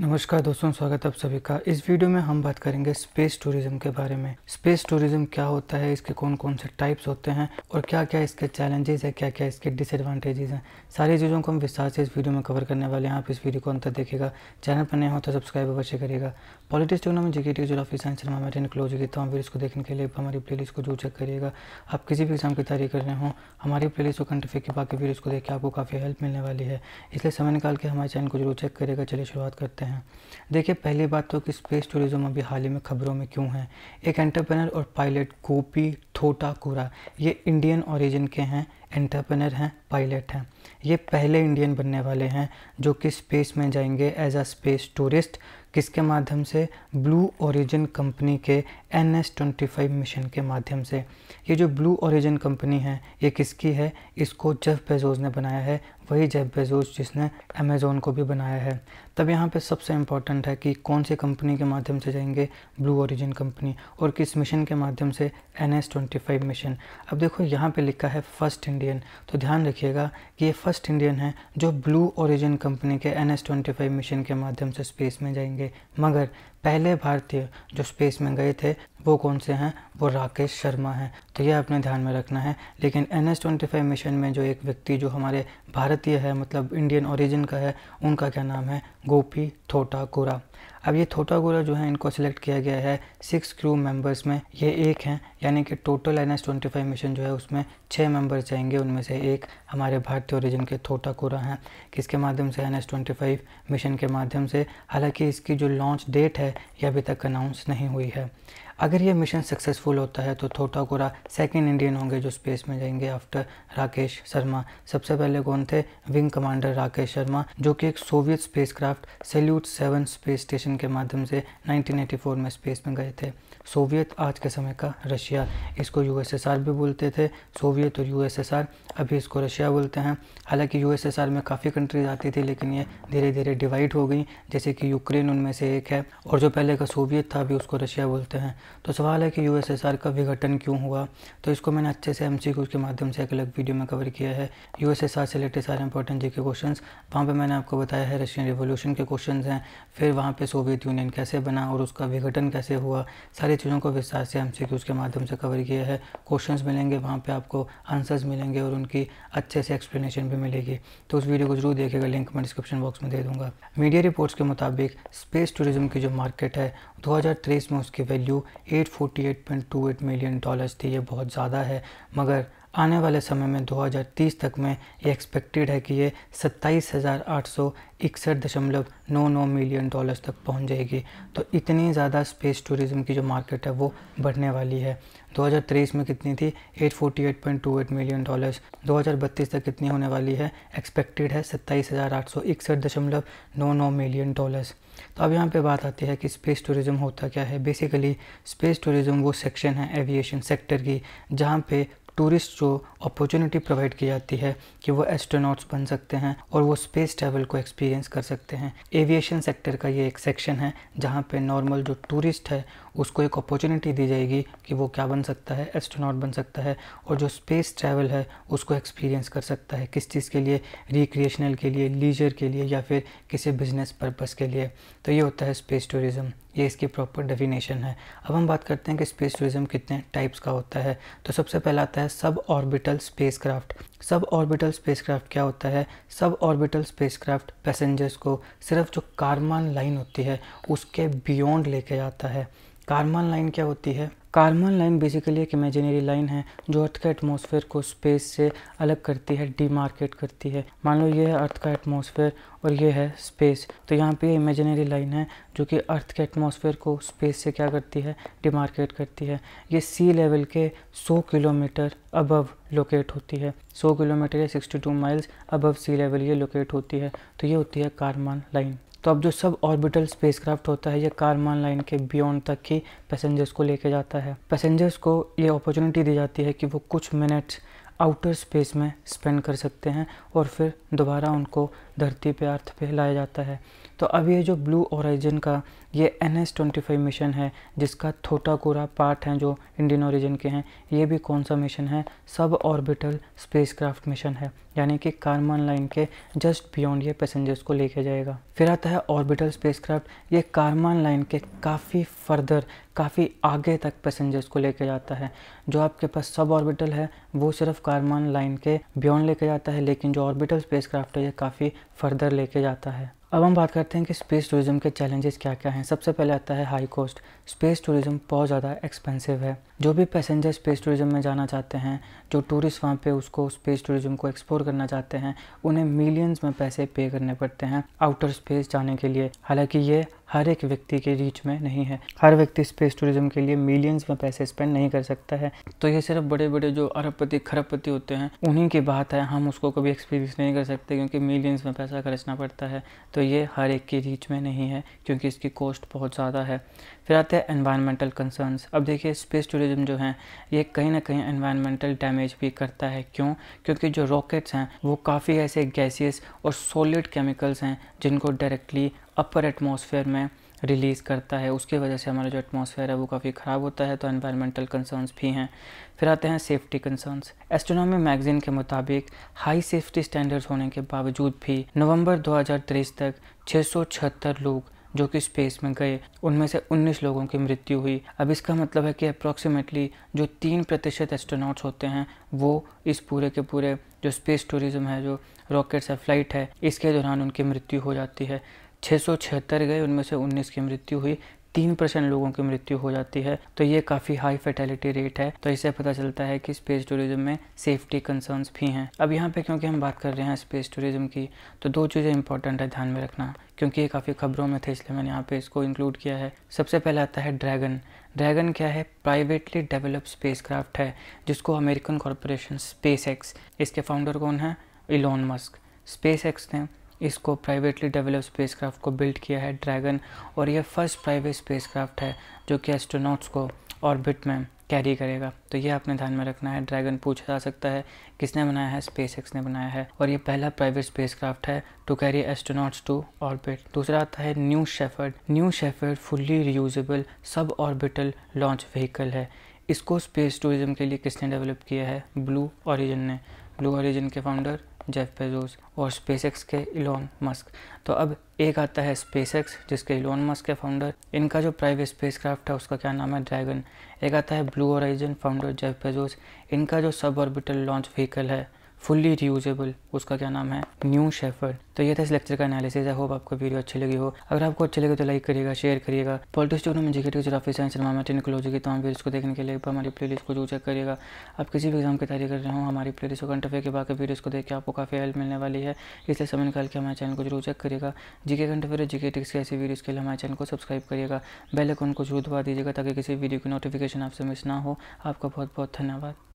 नमस्कार दोस्तों स्वागत है आप सभी का इस वीडियो में हम बात करेंगे स्पेस टूरिज्म के बारे में स्पेस टूरिज्म क्या होता है इसके कौन कौन से टाइप्स होते हैं और क्या क्या इसके चैलेंजेस हैं क्या क्या इसके डिसएडवांटेजेस हैं सारी चीज़ों को हम विस्तार से इस वीडियो में कवर करने वाले हैं आप इस वीडियो को अंतर देखेगा चैनल पर नया हो तो सब्सक्राइब अवश्य करेगा politics tournament G K geography science cinema में क्लोज होगी तो हम फिर इसको देखने के लिए हमारी प्ले लिस्ट को जो चेक करिएगा आप किसी भी एग्जाम की तैयारी कर रहे हो हमारी प्ले लिस्ट को कंट्रीफे के बाकी वीडियोज़ को देख के आपको काफ़ी हेल्प मिलने वाली है इसलिए समय निकाल के हमारे चैनल को जरूर चेक करेगा चलिए शुरुआत करते हैं सकते हैं देखिए पहली बात तो कि स्पेस टूरिज्म अभी हाल ही में खबरों में क्यों है एक एंटरप्रेनर और पायलट गोपी थोटा कोरा ये इंडियन ओरिजिन के हैं एंटरप्रेनर हैं पायलट हैं ये पहले इंडियन बनने वाले हैं जो कि स्पेस में जाएंगे एज अ स्पेस टूरिस्ट किसके माध्यम से ब्लू ओरिजिन कंपनी के N S twenty five mission के माध्यम से ये जो ब्लू ओरिजिन कंपनी है ये किसकी है इसको जेफ बेजोज ने बनाया है वही जेफ बेजोज जिसने अमेज़ोन को भी बनाया है तब यहाँ पे सबसे इम्पॉर्टेंट है कि कौन सी कंपनी के माध्यम से जाएंगे ब्लू ओरिजिन कंपनी और किस मिशन के माध्यम से एन एस ट्वेंटी 75 मिशन अब देखो यहाँ पे लिखा है फर्स्ट इंडियन तो ध्यान रखिएगा कि ये फर्स्ट इंडियन है जो ब्लू ओरिजिन कंपनी के एन एस मिशन के माध्यम से स्पेस में जाएंगे मगर पहले भारतीय जो स्पेस में गए थे वो कौन से हैं वो राकेश शर्मा हैं तो यह अपने ध्यान में रखना है लेकिन N S twenty five mission में जो एक व्यक्ति जो हमारे भारतीय है मतलब इंडियन ओरिजिन का है उनका क्या नाम है गोपी थोटा कोरा अब ये थोटागोरा जो है इनको सिलेक्ट किया गया है सिक्स क्रू मेंबर्स में ये एक हैं यानी कि total N S twenty five mission जो है उसमें छः मेंबर्स जाएंगे उनमें से एक हमारे भारतीय ओरिजिन के थोटाकोरा हैं किसके माध्यम से N S twenty five mission के माध्यम से हालांकि इसकी जो लॉन्च डेट है ये अभी तक अनाउंस नहीं हुई है अगर ये मिशन सक्सेसफुल होता है तो थोटाकोरा सेकेंड इंडियन होंगे जो स्पेस में जाएंगे आफ्टर राकेश शर्मा सबसे पहले कौन थे विंग कमांडर राकेश शर्मा जो कि एक Soviet spacecraft Salyut seven space station के माध्यम से 1984 में स्पेस में गए थे सोवियत आज के समय का रशिया इसको यूएसएसआर भी बोलते थे सोवियत और यूएसएसआर अभी इसको रशिया बोलते हैं हालांकि यूएसएसआर में काफ़ी कंट्रीज आती थी लेकिन ये धीरे धीरे डिवाइड हो गई जैसे कि यूक्रेन उनमें से एक है और जो पहले का सोवियत था अभी उसको रशिया बोलते हैं तो सवाल है कि यूएसएसआर का विघटन क्यों हुआ तो इसको मैंने अच्छे से एमसीक्यूज के माध्यम से एक अलग वीडियो में कवर किया है यूएसएसआर से रिलेटेड सारे इंपॉर्टेंट जी के क्वेश्चन वहाँ पर मैंने आपको बताया है रशियन रिवोल्यूशन के क्वेश्चन हैं फिर वहाँ पर सोवियत यूनियन कैसे बना और उसका विघटन कैसे हुआ सारी चीज़ों को विस्तार से एम के माध्यम से कवर किया है क्वेश्चन मिलेंगे वहाँ पर आपको आंसर्स मिलेंगे और उनकी अच्छे से एक्सप्लेनेशन भी मिलेगी तो उस वीडियो को जरूर देखेगा लिंक मैं डिस्क्रिप्शन बॉक्स में दे दूँगा मीडिया रिपोर्ट्स के मुताबिक स्पेस टूरिज्म की जो मार्केट है 2023 में उसकी वैल्यू 848.28 मिलियन डॉलर्स थी ये बहुत ज़्यादा है मगर आने वाले समय में 2030 तक में ये एक्सपेक्टेड है कि ये सत्ताईस हज़ार आठ सौ इकसठ दशमलव नौ नौ मिलियन डॉलर्स तक पहुंच जाएगी तो इतनी ज़्यादा स्पेस टूरिज़्म की जो मार्केट है वो बढ़ने वाली है 2023 में कितनी थी 848.28 मिलियन डॉलर्स 2032 तक कितनी होने वाली है एक्सपेक्टेड है सत्ताईस हज़ार आठ सौ इकसठ दशमलव नौ नौ मिलियन डॉलर्स तो अब यहाँ पे बात आती है कि स्पेस टूरिज़्म होता क्या है बेसिकली स्पेस टूरिज़्म वो सेक्शन है एविएशन सेक्टर की जहाँ पे टूरिस्ट जो अपॉर्चुनिटी प्रोवाइड की जाती है कि वो एस्ट्रोनॉट्स बन सकते हैं और वो स्पेस ट्रैवल को एक्सपीरियंस कर सकते हैं एविएशन सेक्टर का ये एक सेक्शन है जहाँ पे नॉर्मल जो टूरिस्ट है उसको एक अपॉर्चुनिटी दी जाएगी कि वो क्या बन सकता है एस्ट्रोनॉट बन सकता है और जो स्पेस ट्रैवल है उसको एक्सपीरियंस कर सकता है किस चीज़ के लिए रिक्रिएशनल के लिए लीजर के लिए या फिर किसी बिजनेस पर्पज़ के लिए तो ये होता है स्पेस टूरिज़्म ये इसकी प्रॉपर डेफिनेशन है अब हम बात करते हैं कि स्पेस टूरिज़्म कितने टाइप्स का होता है तो सबसे पहला आता है sub orbital orbital spacecraft sub orbital spacecraft क्या होता है सब ऑर्बिटल स्पेसक्राफ्ट पैसेंजर्स को सिर्फ जो कार्मान लाइन होती है उसके बियॉन्ड लेके जाता है कार्मान लाइन क्या होती है कार्बन लाइन बेसिकली एक इमेजिनरी लाइन है जो अर्थ का एटमोसफेयर को स्पेस से अलग करती है डीमार्केट करती है मान लो ये है अर्थ का एटमोसफेयर और ये है स्पेस तो यहाँ पे इमेजिनरी लाइन है जो कि अर्थ के एटमोसफेयर को स्पेस से क्या करती है डीमार्केट करती है ये सी लेवल के 100 किलोमीटर अबव लोकेट होती है 100 किलोमीटर या 62 माइल्स अबव सी लेवल ये लोकेट होती है तो ये होती है कार्बन लाइन तो अब जो सब ऑर्बिटल स्पेसक्राफ्ट होता है ये कारमान लाइन के बियॉन्ड तक ही पैसेंजर्स को लेके जाता है पैसेंजर्स को ये अपॉर्चुनिटी दी जाती है कि वो कुछ मिनट्स आउटर स्पेस में स्पेंड कर सकते हैं और फिर दोबारा उनको धरती पे अर्थ पे लाया जाता है तो अब ये जो ब्लू ओरिजिन का ये N S twenty five mission है जिसका कोरा पार्ट हैं जो इंडियन ओरिजिन के हैं ये भी कौन सा मिशन है सब ऑर्बिटल स्पेसक्राफ्ट मिशन है यानी कि कार्मन लाइन के जस्ट बियॉन्ड ये पैसेंजर्स को लेके जाएगा फिर आता है ऑर्बिटल स्पेसक्राफ्ट ये कार्मन लाइन के काफ़ी फर्दर काफ़ी आगे तक पैसेंजर्स को लेके जाता है जो आपके पास सब ऑर्बिटल है वो सिर्फ कार्मन लाइन के बियॉन्ड लेके जाता है लेकिन जो ऑर्बिटल स्पेसक्राफ्ट है ये काफ़ी फर्दर लेके जाता है अब हम बात करते हैं कि स्पेस टूरिज़्म के चैलेंजेस क्या क्या हैं सबसे पहले आता है हाई कॉस्ट स्पेस टूरिज़्म बहुत ज़्यादा एक्सपेंसिव है जो भी पैसेंजर स्पेस टूरिज़्म में जाना चाहते हैं जो टूरिस्ट वहाँ पे उसको स्पेस टूरिज़्म को एक्सप्लोर करना चाहते हैं उन्हें मिलियंस में पैसे पे करने पड़ते हैं आउटर स्पेस जाने के लिए हालांकि ये हर एक व्यक्ति के रीच में नहीं है हर व्यक्ति स्पेस टूरिज़्म के लिए मिलियंस में पैसे स्पेंड नहीं कर सकता है तो ये सिर्फ बड़े बड़े जो अरबपति खरबपति होते हैं उन्हीं की बात है हम उसको कभी एक्सपीरियंस नहीं कर सकते क्योंकि मिलियंस में पैसा खर्चना पड़ता है तो ये हर एक की रीच में नहीं है क्योंकि इसकी कॉस्ट बहुत ज़्यादा है फिर आते हैं एनवायरमेंटल कंसर्न्स अब देखिए स्पेस टूरिज्म जो है ये कहीं ना कहीं एनवायरमेंटल डैमेज भी करता है क्यों क्योंकि जो रॉकेट्स हैं वो काफ़ी ऐसे गैसियस और सॉलिड केमिकल्स हैं जिनको डायरेक्टली अपर एटमोसफेयर में रिलीज़ करता है उसकी वजह से हमारा जो एटमॉस्फेयर है वो काफ़ी ख़राब होता है तो एनवायरमेंटल कंसर्न्स भी हैं फिर आते हैं सेफ्टी कंसर्न्स एस्ट्रोनॉमी मैगजीन के मुताबिक हाई सेफ्टी स्टैंडर्ड्स होने के बावजूद भी नवंबर 2023 तक 676 लोग जो कि स्पेस में गए उनमें से 19 लोगों की मृत्यु हुई अब इसका मतलब है कि अप्रॉक्सीमेटली जो तीन प्रतिशत एस्ट्रोनॉट्स होते हैं वो इस पूरे के पूरे जो स्पेस टूरिज्म है जो रॉकेट्स है फ्लाइट है इसके दौरान उनकी मृत्यु हो जाती है छः गए उनमें से 19 की मृत्यु हुई तीन परसेंट लोगों की मृत्यु हो जाती है तो ये काफ़ी हाई फर्टेलिटी रेट है तो इससे पता चलता है कि स्पेस टूरिज्म में सेफ्टी कंसर्न्स भी हैं अब यहाँ पे क्योंकि हम बात कर रहे हैं स्पेस टूरिज्म की तो दो चीज़ें इंपॉर्टेंट है ध्यान में रखना क्योंकि ये काफ़ी खबरों में थे इसलिए मैंने यहाँ पे इसको इंक्लूड किया है सबसे पहले आता है ड्रैगन ड्रैगन क्या है प्राइवेटली डेवलप स्पेस है जिसको अमेरिकन कॉरपोरेशन स्पेस इसके फाउंडर कौन है इलोन मस्क स्पेस ने इसको प्राइवेटली डेवलप स्पेसक्राफ्ट को बिल्ड किया है ड्रैगन और यह फर्स्ट प्राइवेट स्पेसक्राफ्ट है जो कि एस्ट्रोनॉट्स को ऑर्बिट में कैरी करेगा तो यह आपने ध्यान में रखना है ड्रैगन पूछा जा सकता है किसने बनाया है स्पेस ने बनाया है और यह पहला प्राइवेट स्पेस है to carry astronauts to orbit दूसरा आता है New Shepard New Shepard fully reusable sub orbital launch vehicle है इसको स्पेस टूरिज्म के लिए किसने डेवलप किया है ब्लू ऑरिजन ने ब्लू ऑरिजन के फाउंडर जेफ बेजोस और स्पेसएक्स के इलॉन मस्क तो अब एक आता है स्पेसएक्स जिसके इलॉन मस्क के फाउंडर इनका जो प्राइवेट स्पेसक्राफ्ट है उसका क्या नाम है ड्रैगन एक आता है Blue Origin founder Jeff Bezos इनका जो सब ऑर्बिटल लॉन्च व्हीकल है फुल्ली रीयूजेबल उसका क्या नाम है न्यू शेफर्ड तो ये था इस लेक्चर का एनालिसिस आई होप आपको वीडियो अच्छी लगी हो अगर आपको अच्छी लगे तो लाइक करिएगा शेयर करिएगा पॉलिटिक्स जोनों में जीके जोग्राफी साइंस और टेक्नोलॉजी की तमाम वीडियोस को देखने के लिए हमारी लिस्ट को जो चेक करिएगा आप किसी भी एग्जाम की तैयारी कर रहे हो हमारी लिस्ट को कंटफे के बाकी वीडियोज़ को देख के आपको काफ़ी हेल्प मिलने वाली है इसलिए समय निकाल के हमारे चैनल को जरूर चेक करिएगा जीके और जीके टिक्स के ऐसी वीडियोज़ के लिए हमारे चैनल को सब्सक्राइब करिएगा बेल को जरूर दबा दीजिएगा ताकि किसी वीडियो की नोटिफिकेशन आपसे मिस ना हो आपका बहुत बहुत धन्यवाद